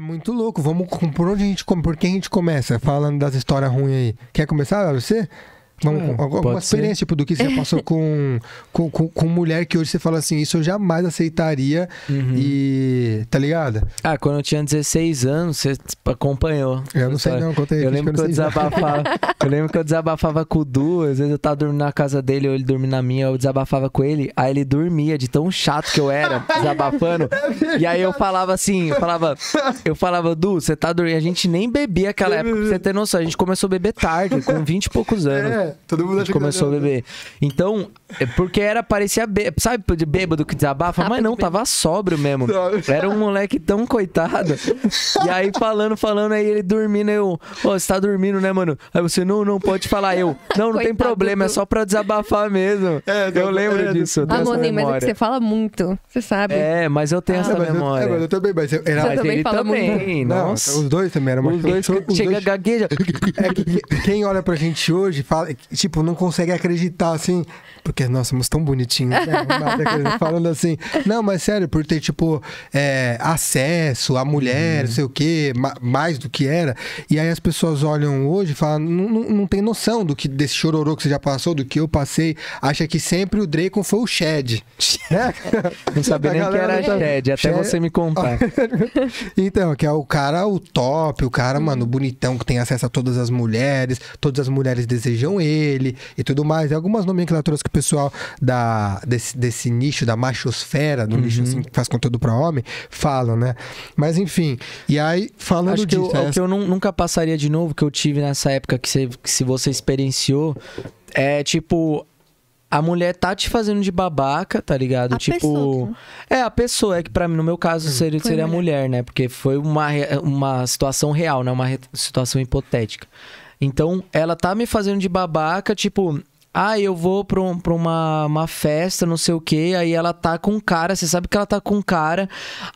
muito louco. Vamos por onde a gente por quem a gente começa? Falando das histórias ruins aí. Quer começar, você? Não, hum, alguma experiência tipo, do que você passou com, com, com, com, mulher que hoje você fala assim, isso eu jamais aceitaria uhum. e... tá ligado? Ah, quando eu tinha 16 anos, você acompanhou. Eu não sei não, conta aí. Eu lembro que eu, eu desabafava, eu lembro que eu desabafava com o Du, às vezes eu tava dormindo na casa dele ou ele dormia na minha, eu desabafava com ele, aí ele dormia de tão chato que eu era, desabafando. É e aí eu falava assim, eu falava, eu falava, Du, você tá dormindo, a gente nem bebia aquela época, pra você ter noção, a gente começou a beber tarde, com 20 e poucos é. anos. É todo mundo acha Começou que a né? beber. Então, é porque era, parecia, bê... sabe, de bêbado que desabafa? mas não, tava sóbrio mesmo. Era um moleque tão coitado. e aí, falando, falando, aí ele dormindo, eu, ô, você tá dormindo, né, mano? Aí você, não, não pode falar. Eu, não, não coitado tem problema, é só pra desabafar mesmo. É, eu lembro é, disso. Amor, nem, mas é que você fala muito, você sabe. É, mas eu tenho ah, essa é, mas memória. Eu, é, mas eu também, mas eu, era... Você ele também, Nossa. Não, os dois também eram mais Os dois, que, chega dois... gagueja. É que, que, quem olha pra gente hoje fala, tipo, não consegue acreditar, assim, porque nós somos tão bonitinhos, né? Falando assim, não, mas sério, por ter, tipo, é, acesso a mulher, uhum. sei o quê, ma mais do que era. E aí as pessoas olham hoje e falam, não, não, tem noção do que desse chororô que você já passou, do que eu passei. Acha que sempre o Draco foi o Shed. Né? Não sabia nem que era Shed, até Shed... você me contar. então, que é o cara, o top, o cara, mano, uhum. bonitão, que tem acesso a todas as mulheres, todas as mulheres desejam ele ele e tudo mais. E algumas nomenclaturas que o pessoal da, desse, desse nicho, da machosfera, do uhum. nicho assim, uhum. que faz conteúdo para homem, falam, né? Mas enfim, e aí falando Acho que disso, eu, é... o é que eu nunca passaria de novo, que eu tive nessa época que, você, que se você experienciou, é tipo a mulher tá te fazendo de babaca, tá ligado? A tipo. Pessoa. É, a pessoa. É que para mim, no meu caso, hum. seria, seria a mulher. né? Porque foi uma, uma situação real, né? Uma situação hipotética. Então, ela tá me fazendo de babaca, tipo, ah, eu vou pra, um, pra uma, uma, festa, não sei o que, aí ela tá com um cara, você sabe que ela tá com um cara,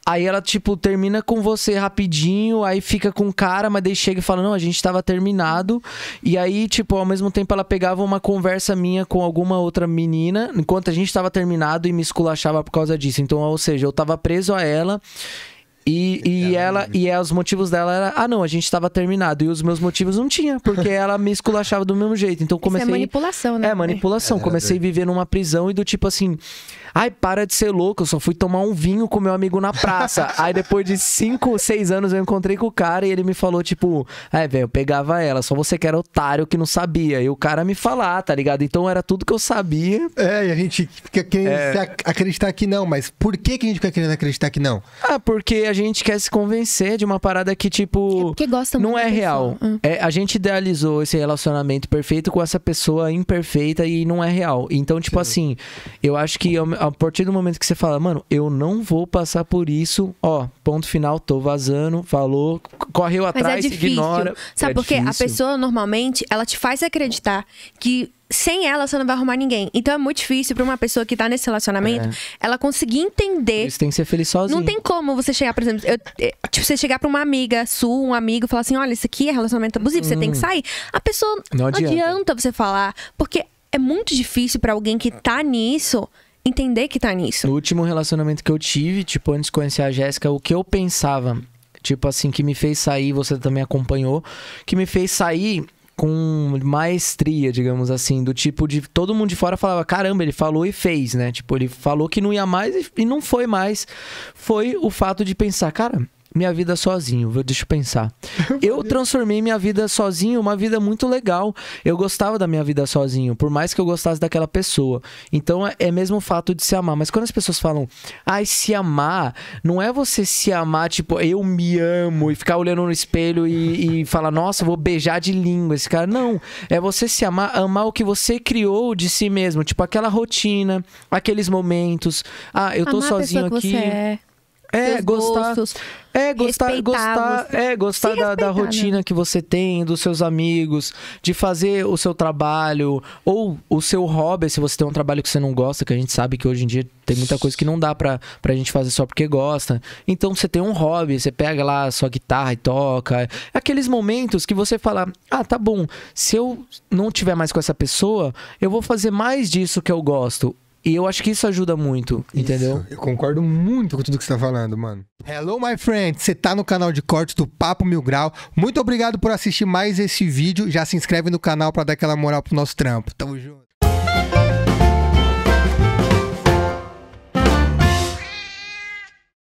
aí ela, tipo, termina com você rapidinho, aí fica com o um cara, mas daí chega e fala, não, a gente tava terminado, e aí, tipo, ao mesmo tempo ela pegava uma conversa minha com alguma outra menina, enquanto a gente tava terminado e me esculachava por causa disso, então, ou seja, eu tava preso a ela, e, e ela e é, os motivos dela era, ah não, a gente estava terminado. E os meus motivos não tinha, porque ela me esculachava do mesmo jeito. Então comecei. Isso é manipulação, né? É, manipulação. É, comecei a é. viver numa prisão e do tipo assim. Ai, para de ser louco, eu só fui tomar um vinho com meu amigo na praça. Aí depois de cinco seis anos eu encontrei com o cara e ele me falou, tipo, é, velho, eu pegava ela, só você que era otário que não sabia. E o cara me falar, tá ligado? Então era tudo que eu sabia. É, e a gente fica querendo é... acreditar que não, mas por que, que a gente fica querendo acreditar que não? Ah, porque a gente quer se convencer de uma parada que, tipo, é gosta não é real. Hum. É, a gente idealizou esse relacionamento perfeito com essa pessoa imperfeita e não é real. Então, tipo Sim. assim, eu acho que é eu, a partir do momento que você fala, mano, eu não vou passar por isso, ó, ponto final, tô vazando, falou, correu atrás, Mas é ignora. Sabe é porque difícil. a pessoa normalmente, ela te faz acreditar que sem ela você não vai arrumar ninguém. Então é muito difícil para uma pessoa que tá nesse relacionamento, é. ela conseguir entender. Isso tem que ser feliz sozinho. Não tem como você chegar, por exemplo, eu, eh, tipo, você chegar para uma amiga sua, um amigo, falar assim: olha, isso aqui é relacionamento abusivo, hum. você tem que hum. sair. A pessoa não adianta, não adianta você falar, porque é muito difícil para alguém que tá nisso entender que tá nisso. No último relacionamento que eu tive, tipo, antes de conhecer a Jéssica, o que eu pensava, tipo assim, que me fez sair, você também acompanhou, que me fez sair com maestria, digamos assim, do tipo de todo mundo de fora falava, caramba, ele falou e fez, né? Tipo, ele falou que não ia mais e, e não foi mais. Foi o fato de pensar, cara, minha vida sozinho. Deixa eu pensar. Eu transformei minha vida sozinho, uma vida muito legal. Eu gostava da minha vida sozinho, por mais que eu gostasse daquela pessoa. Então é, é mesmo o fato de se amar. Mas quando as pessoas falam, ai, ah, se amar, não é você se amar, tipo, eu me amo e ficar olhando no espelho e, e falar, nossa, vou beijar de língua esse cara. Não. É você se amar, amar o que você criou de si mesmo. Tipo, aquela rotina, aqueles momentos. Ah, eu tô amar sozinho aqui. É. É gostar, gostos, é gostar, gostar, é gostar da, da, né? rotina né? que você tem, dos seus amigos, de fazer o seu trabalho ou o seu hobby, se você tem um trabalho que você não gosta, que a gente sabe que hoje em dia tem muita coisa que não dá pra, pra gente fazer só porque gosta. Então você tem um hobby, você pega lá a sua guitarra e toca. É aqueles momentos que você fala: "Ah, tá bom, se eu não tiver mais com essa pessoa, eu vou fazer mais disso que eu gosto e eu acho que isso ajuda muito, isso, entendeu? Eu concordo muito com tudo que você tá falando, mano. Hello, my friend! Você tá no canal de cortes do Papo Mil Grau. Muito obrigado por assistir mais esse vídeo. Já se inscreve no canal para dar aquela moral pro nosso trampo. Tamo junto.